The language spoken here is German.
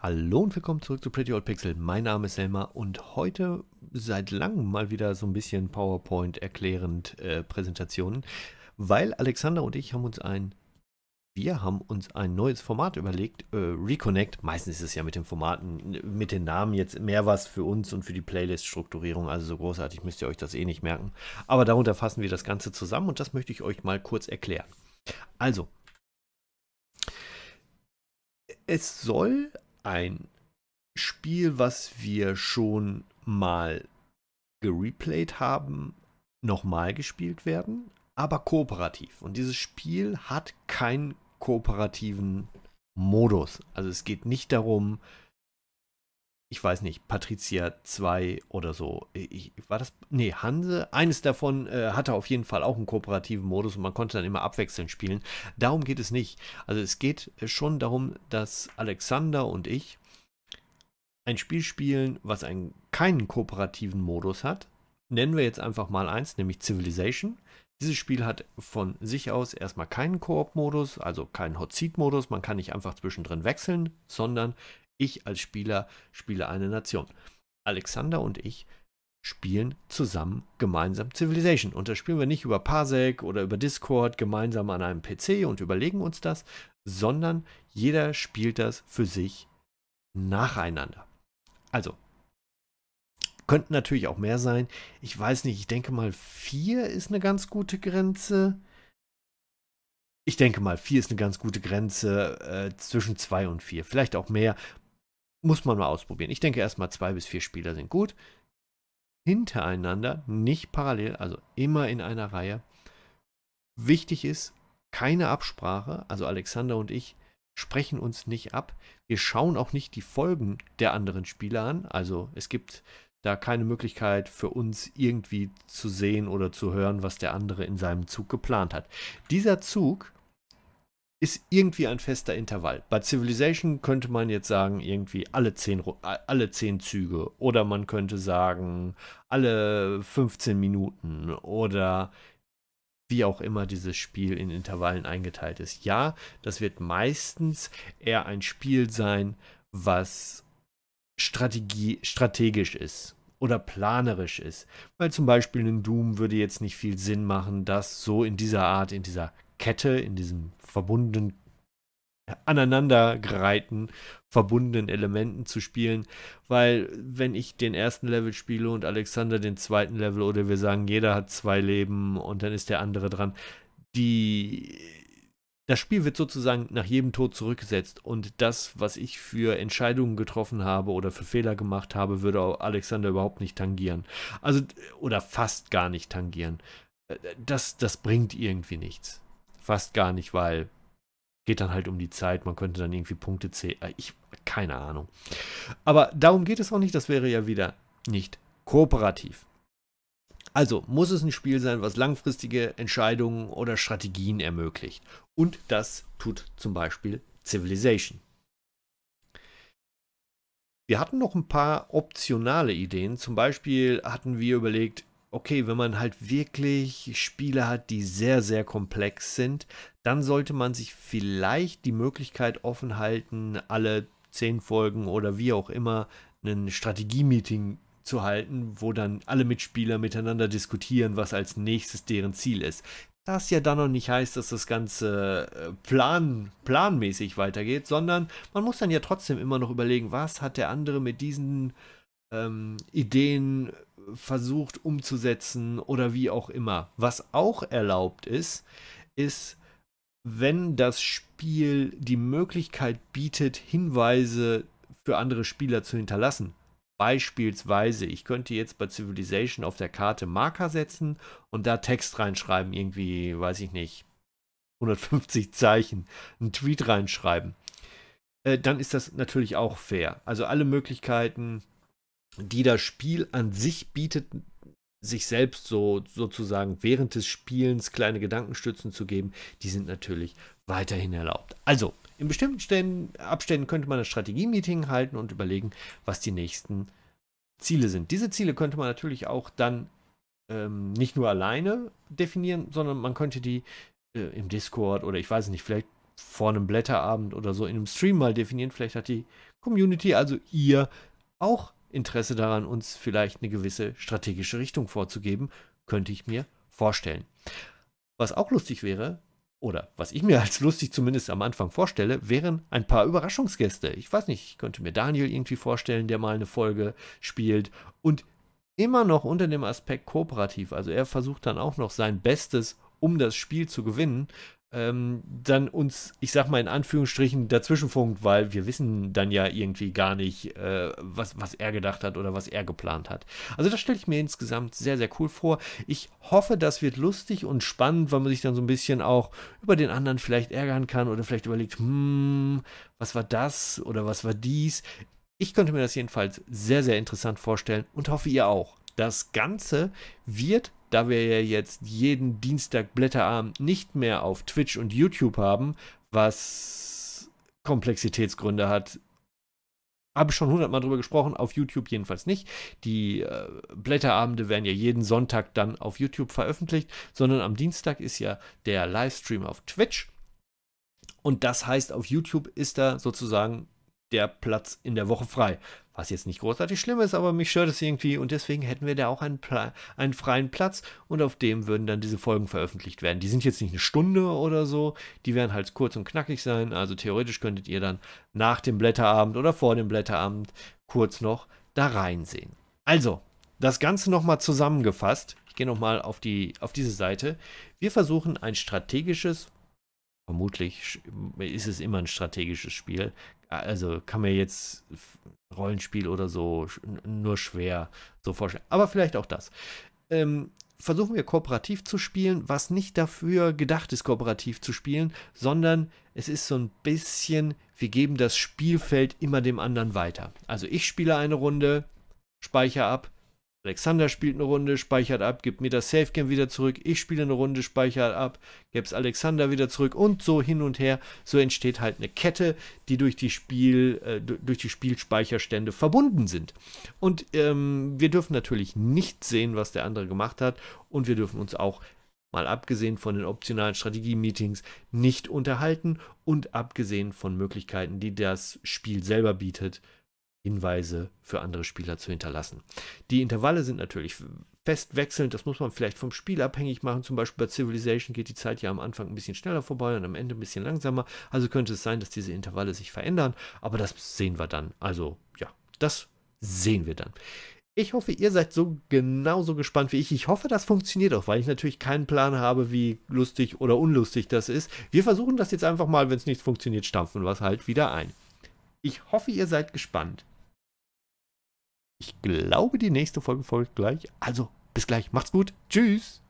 Hallo und willkommen zurück zu Pretty Old Pixel. Mein Name ist Selma und heute seit langem mal wieder so ein bisschen PowerPoint erklärend äh, Präsentationen, weil Alexander und ich haben uns ein wir haben uns ein neues Format überlegt, äh, Reconnect. Meistens ist es ja mit den Formaten, mit den Namen jetzt mehr was für uns und für die Playlist-Strukturierung. Also so großartig müsst ihr euch das eh nicht merken. Aber darunter fassen wir das Ganze zusammen und das möchte ich euch mal kurz erklären. Also, es soll ein Spiel, was wir schon mal gereplayed haben, nochmal gespielt werden, aber kooperativ. Und dieses Spiel hat keinen kooperativen Modus. Also es geht nicht darum, ich weiß nicht, Patricia 2 oder so. Ich, war das, nee, Hanse, eines davon äh, hatte auf jeden Fall auch einen kooperativen Modus und man konnte dann immer abwechselnd spielen. Darum geht es nicht. Also es geht äh, schon darum, dass Alexander und ich ein Spiel spielen, was einen, keinen kooperativen Modus hat. Nennen wir jetzt einfach mal eins, nämlich Civilization. Dieses Spiel hat von sich aus erstmal keinen Koop-Modus, also keinen Hot Seat-Modus. Man kann nicht einfach zwischendrin wechseln, sondern ich als Spieler spiele eine Nation. Alexander und ich spielen zusammen gemeinsam Civilization. Und das spielen wir nicht über Parsec oder über Discord gemeinsam an einem PC und überlegen uns das, sondern jeder spielt das für sich nacheinander. Also, könnten natürlich auch mehr sein. Ich weiß nicht, ich denke mal, vier ist eine ganz gute Grenze. Ich denke mal, vier ist eine ganz gute Grenze äh, zwischen zwei und vier, vielleicht auch mehr muss man mal ausprobieren. Ich denke erstmal zwei bis vier Spieler sind gut. Hintereinander, nicht parallel, also immer in einer Reihe. Wichtig ist, keine Absprache. Also Alexander und ich sprechen uns nicht ab. Wir schauen auch nicht die Folgen der anderen Spieler an. Also es gibt da keine Möglichkeit für uns irgendwie zu sehen oder zu hören, was der andere in seinem Zug geplant hat. Dieser Zug ist irgendwie ein fester Intervall. Bei Civilization könnte man jetzt sagen, irgendwie alle zehn, alle zehn Züge oder man könnte sagen, alle 15 Minuten oder wie auch immer dieses Spiel in Intervallen eingeteilt ist. Ja, das wird meistens eher ein Spiel sein, was Strategie, strategisch ist oder planerisch ist. Weil zum Beispiel ein Doom würde jetzt nicht viel Sinn machen, das so in dieser Art, in dieser Kette, in diesem verbundenen, äh, aneinandergereihten, verbundenen Elementen zu spielen. Weil wenn ich den ersten Level spiele und Alexander den zweiten Level oder wir sagen, jeder hat zwei Leben und dann ist der andere dran, die das Spiel wird sozusagen nach jedem Tod zurückgesetzt und das, was ich für Entscheidungen getroffen habe oder für Fehler gemacht habe, würde Alexander überhaupt nicht tangieren. Also, oder fast gar nicht tangieren. Äh, das, das bringt irgendwie nichts fast gar nicht, weil geht dann halt um die Zeit, man könnte dann irgendwie Punkte zählen. Äh, ich, keine Ahnung. Aber darum geht es auch nicht, das wäre ja wieder nicht kooperativ. Also muss es ein Spiel sein, was langfristige Entscheidungen oder Strategien ermöglicht. Und das tut zum Beispiel Civilization. Wir hatten noch ein paar optionale Ideen. Zum Beispiel hatten wir überlegt, okay, wenn man halt wirklich Spiele hat, die sehr, sehr komplex sind, dann sollte man sich vielleicht die Möglichkeit offen halten, alle zehn Folgen oder wie auch immer ein Strategie-Meeting zu halten, wo dann alle Mitspieler miteinander diskutieren, was als nächstes deren Ziel ist. Das ja dann noch nicht heißt, dass das Ganze äh, plan, planmäßig weitergeht, sondern man muss dann ja trotzdem immer noch überlegen, was hat der andere mit diesen ähm, Ideen versucht umzusetzen oder wie auch immer. Was auch erlaubt ist, ist, wenn das Spiel die Möglichkeit bietet, Hinweise für andere Spieler zu hinterlassen. Beispielsweise, ich könnte jetzt bei Civilization auf der Karte Marker setzen und da Text reinschreiben, irgendwie, weiß ich nicht, 150 Zeichen, einen Tweet reinschreiben. Äh, dann ist das natürlich auch fair. Also alle Möglichkeiten, die das Spiel an sich bietet, sich selbst so sozusagen während des Spielens kleine Gedankenstützen zu geben, die sind natürlich weiterhin erlaubt. Also, in bestimmten Ständen, Abständen könnte man ein Strategie-Meeting halten und überlegen, was die nächsten Ziele sind. Diese Ziele könnte man natürlich auch dann ähm, nicht nur alleine definieren, sondern man könnte die äh, im Discord oder ich weiß nicht, vielleicht vor einem Blätterabend oder so in einem Stream mal definieren. Vielleicht hat die Community, also ihr, auch Interesse daran, uns vielleicht eine gewisse strategische Richtung vorzugeben, könnte ich mir vorstellen. Was auch lustig wäre, oder was ich mir als lustig zumindest am Anfang vorstelle, wären ein paar Überraschungsgäste. Ich weiß nicht, ich könnte mir Daniel irgendwie vorstellen, der mal eine Folge spielt und immer noch unter dem Aspekt kooperativ. Also er versucht dann auch noch sein Bestes, um das Spiel zu gewinnen ähm, dann uns, ich sag mal in Anführungsstrichen, dazwischenfunkt, weil wir wissen dann ja irgendwie gar nicht, äh, was, was er gedacht hat oder was er geplant hat. Also das stelle ich mir insgesamt sehr, sehr cool vor. Ich hoffe, das wird lustig und spannend, weil man sich dann so ein bisschen auch über den anderen vielleicht ärgern kann oder vielleicht überlegt, hm, was war das oder was war dies. Ich könnte mir das jedenfalls sehr, sehr interessant vorstellen und hoffe ihr auch. Das Ganze wird da wir ja jetzt jeden Dienstag Blätterabend nicht mehr auf Twitch und YouTube haben, was Komplexitätsgründe hat, habe ich schon hundertmal drüber gesprochen, auf YouTube jedenfalls nicht. Die äh, Blätterabende werden ja jeden Sonntag dann auf YouTube veröffentlicht, sondern am Dienstag ist ja der Livestream auf Twitch. Und das heißt, auf YouTube ist da sozusagen der Platz in der Woche frei. Was jetzt nicht großartig schlimm ist, aber mich stört es irgendwie und deswegen hätten wir da auch einen, einen, freien Platz und auf dem würden dann diese Folgen veröffentlicht werden. Die sind jetzt nicht eine Stunde oder so, die werden halt kurz und knackig sein. Also theoretisch könntet ihr dann nach dem Blätterabend oder vor dem Blätterabend kurz noch da reinsehen. Also, das Ganze nochmal zusammengefasst. Ich gehe nochmal auf, die, auf diese Seite. Wir versuchen ein strategisches vermutlich ist es immer ein strategisches Spiel, also kann mir jetzt Rollenspiel oder so nur schwer so vorstellen. Aber vielleicht auch das. Ähm, versuchen wir kooperativ zu spielen, was nicht dafür gedacht ist, kooperativ zu spielen, sondern es ist so ein bisschen, wir geben das Spielfeld immer dem anderen weiter. Also ich spiele eine Runde, speichere ab, Alexander spielt eine Runde, speichert ab, gibt mir das Savegame wieder zurück, ich spiele eine Runde, speichert ab, gebe es Alexander wieder zurück und so hin und her. So entsteht halt eine Kette, die durch die, Spiel, äh, durch die Spielspeicherstände verbunden sind. Und ähm, wir dürfen natürlich nicht sehen, was der andere gemacht hat und wir dürfen uns auch mal abgesehen von den optionalen Strategie-Meetings, nicht unterhalten und abgesehen von Möglichkeiten, die das Spiel selber bietet, Hinweise für andere Spieler zu hinterlassen. Die Intervalle sind natürlich fest wechselnd, das muss man vielleicht vom Spiel abhängig machen. Zum Beispiel bei Civilization geht die Zeit ja am Anfang ein bisschen schneller vorbei und am Ende ein bisschen langsamer. Also könnte es sein, dass diese Intervalle sich verändern, aber das sehen wir dann. Also ja, das sehen wir dann. Ich hoffe, ihr seid so genauso gespannt wie ich. Ich hoffe, das funktioniert auch, weil ich natürlich keinen Plan habe, wie lustig oder unlustig das ist. Wir versuchen das jetzt einfach mal, wenn es nicht funktioniert, stampfen wir es halt wieder ein. Ich hoffe, ihr seid gespannt. Ich glaube, die nächste Folge folgt gleich. Also, bis gleich. Macht's gut. Tschüss.